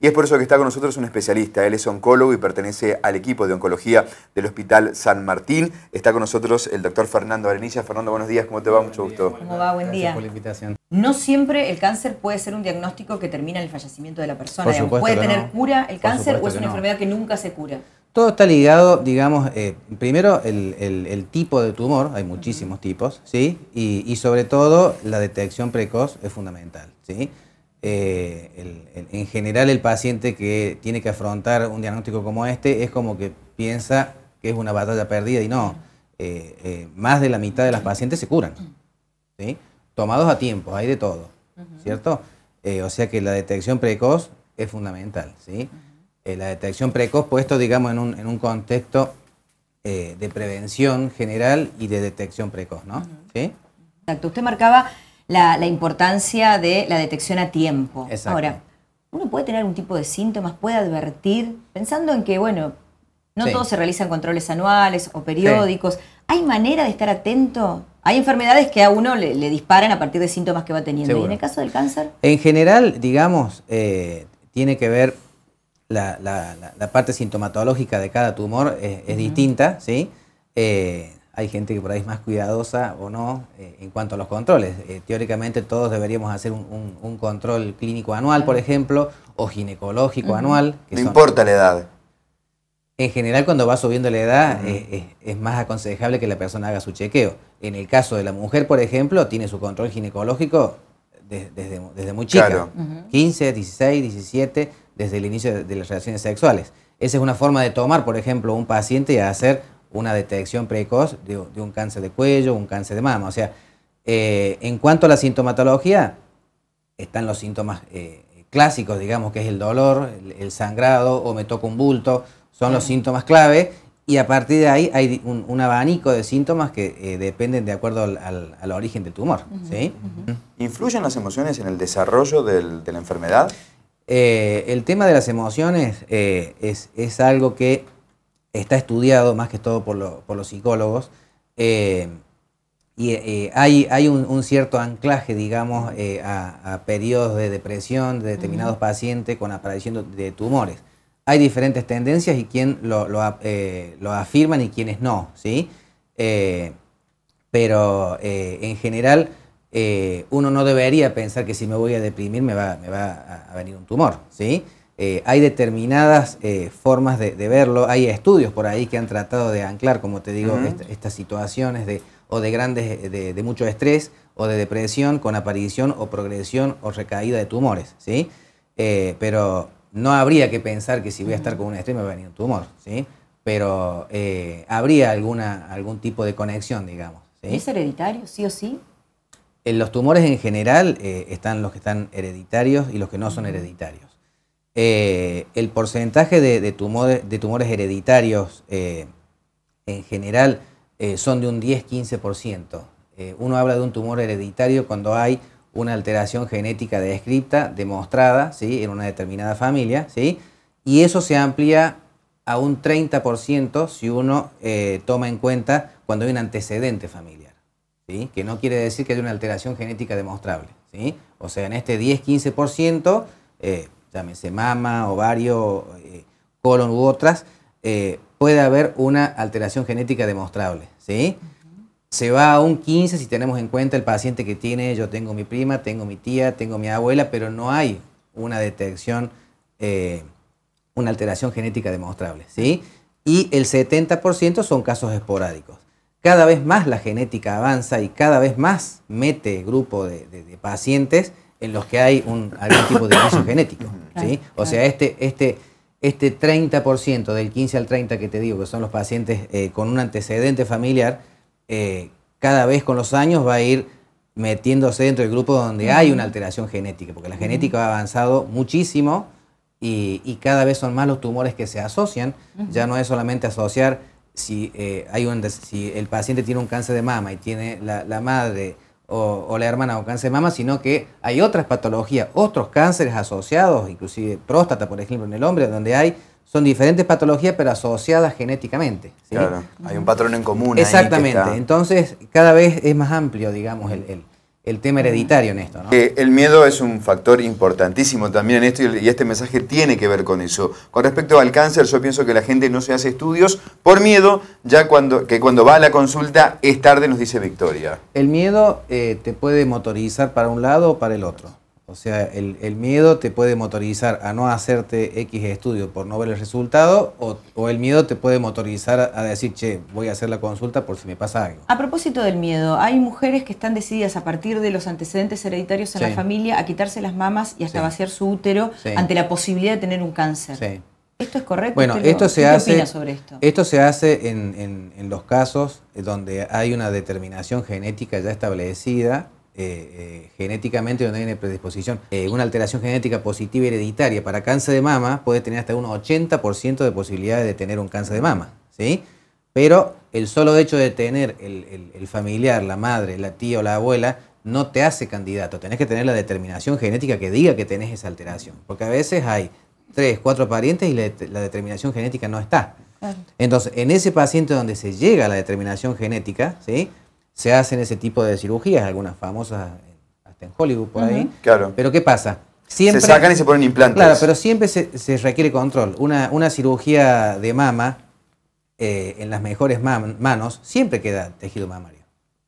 Y es por eso que está con nosotros un especialista. Él es oncólogo y pertenece al equipo de oncología del Hospital San Martín. Está con nosotros el doctor Fernando Arenilla. Fernando, buenos días. ¿Cómo te va? Mucho gusto. ¿Cómo va? Buen Gracias por la invitación. No siempre el cáncer puede ser un diagnóstico que termina en el fallecimiento de la persona. ¿Puede tener cura el cáncer o es una enfermedad que nunca se cura? Todo está ligado, digamos, eh, primero el, tipo de tumor, hay muchísimos tipos, ¿sí? Y, y sobre todo la detección precoz es fundamental, ¿sí? Eh, en general el paciente que tiene que afrontar un diagnóstico como este es como que piensa que es una batalla perdida y no, eh, eh, más de la mitad de las pacientes se curan, ¿sí? tomados a tiempo, hay de todo, o sea que la detección precoz es fundamental, ¿sí? la detección precoz puesto, digamos, en un, en un contexto de prevención general y de detección precoz, ¿no? Exacto, usted marcaba la, importancia de la detección a tiempo. Ahora, uno puede tener un tipo de síntomas, puede advertir, pensando en que, bueno, no todos se realizan controles anuales o periódicos. ¿Hay manera de estar atento? Hay enfermedades que a uno le, disparan a partir de síntomas que va teniendo. ¿Y en el caso del cáncer? En general, digamos, eh, tiene que ver la, parte sintomatológica de cada tumor eh, es, distinta, ¿sí? Eh, hay gente que por ahí es más cuidadosa o no eh, en cuanto a los controles. Eh, teóricamente todos deberíamos hacer un, control clínico anual, por ejemplo, o ginecológico anual. no importa la edad. En general, cuando va subiendo la edad, eh, es, más aconsejable que la persona haga su chequeo. En el caso de la mujer, por ejemplo, tiene su control ginecológico desde, desde, muy chica. 15, 16, 17, desde el inicio de, de las relaciones sexuales. Esa es una forma de tomar, por ejemplo, un paciente y hacer una detección precoz de, un cáncer de cuello, un cáncer de mama. O sea, eh, en cuanto a la sintomatología, están los síntomas eh, clásicos, digamos, que es el dolor, el, sangrado o me toca un bulto, son los síntomas clave. Y a partir de ahí hay un, abanico de síntomas que eh, dependen de acuerdo al, origen del tumor. ¿Influyen las emociones en el desarrollo de la enfermedad? el tema de las emociones es algo que está estudiado más que todo por, los psicólogos. Eh, y eh, hay, un, cierto anclaje, digamos, eh, a, periodos de depresión de determinados pacientes con aparición de tumores. Hay diferentes tendencias y quién lo, afirman y quienes no, ¿sí? pero en general uno no debería pensar que si me voy a deprimir me va, a venir un tumor, ¿sí? Eh, hay determinadas eh, formas de, verlo, hay estudios por ahí que han tratado de anclar, como te digo, estas situaciones de, o de grandes, eh, de, mucho estrés o de depresión con aparición o progresión o recaída de tumores, ¿sí? pero no habría que pensar que si voy a estar con un estrés me va a venir un tumor, ¿sí? Pero habría alguna, algún tipo de conexión, digamos. ¿Es hereditario, sí o sí? En los tumores en general están los que están hereditarios y los que no son hereditarios. Eh, el porcentaje de, tumores hereditarios eh, en general eh, son de un 10-15%. uno habla de un tumor hereditario cuando hay una alteración genética descrita, demostrada ¿sí? en una determinada familia, ¿sí? y eso se amplía a un 30% si uno toma en cuenta cuando hay un antecedente familiar, que no quiere decir que haya una alteración genética demostrable. ¿sí? O sea, en este 10-15% se mama, ovario, eh, colon u otras, eh, puede haber una alteración genética demostrable. ¿sí? Se va a un 15 si tenemos en cuenta el paciente que tiene, yo tengo mi prima, tengo mi tía, tengo mi abuela, pero no hay una detección, eh, una alteración genética demostrable. ¿sí? Y el 70% son casos esporádicos. Cada vez más la genética avanza y cada vez más mete grupo de, pacientes en los que hay algún tipo de caso genético. O sea, este, este, este 30%, del 15 al 30 que te digo, que son los pacientes eh, con un antecedente familiar, eh, cada vez con los años va a ir metiéndose dentro del grupo donde hay una alteración genética, porque la genética ha avanzado muchísimo y, cada vez son más los tumores que se asocian. Ya no es solamente asociar si, eh, hay un, si el paciente tiene un cáncer de mama y tiene la madre o, la hermana o cáncer de mama, sino que hay otras patologías, otros cánceres asociados, inclusive próstata, por ejemplo, en el hombre, donde hay son diferentes patologías pero asociadas genéticamente. Claro, hay un patrón en común. Exactamente, entonces cada vez es más amplio, digamos, el el tema hereditario en esto. ¿no? Eh, el miedo es un factor importantísimo también en esto y, este mensaje tiene que ver con eso. Con respecto al cáncer, yo pienso que la gente no se hace estudios por miedo, ya cuando, que cuando va a la consulta es tarde, nos dice Victoria. El miedo eh, te puede motorizar para un lado o para el otro. O sea, el, miedo te puede motorizar a no hacerte X estudio por no ver el resultado, o, el miedo te puede motorizar a decir, che, voy a hacer la consulta por si me pasa algo. A propósito del miedo, hay mujeres que están decididas a partir de los antecedentes hereditarios en la familia a quitarse las mamas y hasta vaciar su útero ante la posibilidad de tener un cáncer. ¿Esto es correcto? Bueno, esto se ¿qué hace, sobre esto? Esto se hace en los casos donde hay una determinación genética ya establecida eh, eh, genéticamente donde hay predisposición, eh, una alteración genética positiva hereditaria para cáncer de mama puede tener hasta un 80% de posibilidades de tener un cáncer de mama, ¿sí? Pero el solo hecho de tener el, familiar, la madre, la tía o la abuela, no te hace candidato. Tenés que tener la determinación genética que diga que tenés esa alteración. Porque a veces hay tres, cuatro parientes y la, la determinación genética no está. Entonces, en ese paciente donde se llega a la determinación genética, ¿sí? se hacen ese tipo de cirugías, algunas famosas hasta en Hollywood por ahí. Claro. Pero ¿qué pasa? Siempre, se sacan y se ponen implantes. Claro, pero siempre se, requiere control. Una, cirugía de mama eh, en las mejores manos siempre queda tejido mamario.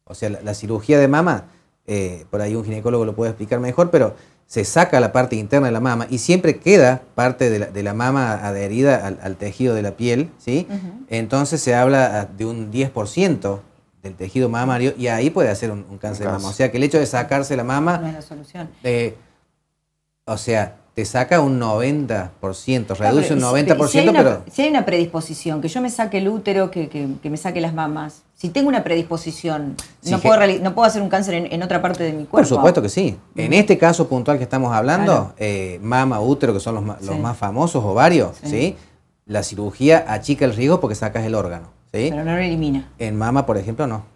O sea, la, cirugía de mama, eh, por ahí un ginecólogo lo puede explicar mejor, pero se saca la parte interna de la mama y siempre queda parte de la, mama adherida al, tejido de la piel, ¿sí? Entonces se habla ah, de un 10% del tejido mamario y ahí puede hacer un, cáncer de mama. O sea que el hecho de sacarse la mama... No es la solución. o sea, te saca un 90%, reduce un 90%, si pero... Si hay una predisposición, que yo me saque el útero, que, me saque las mamas, si tengo una predisposición, no, puedo hacer un cáncer en, otra parte de mi cuerpo. Por supuesto que sí. Mm. En este caso puntual que estamos hablando, eh, mama, útero, que son los, más famosos, ovarios, ¿sí? La cirugía achica el riesgo porque sacas el órgano. Pero no lo elimina. En mama, por ejemplo, no.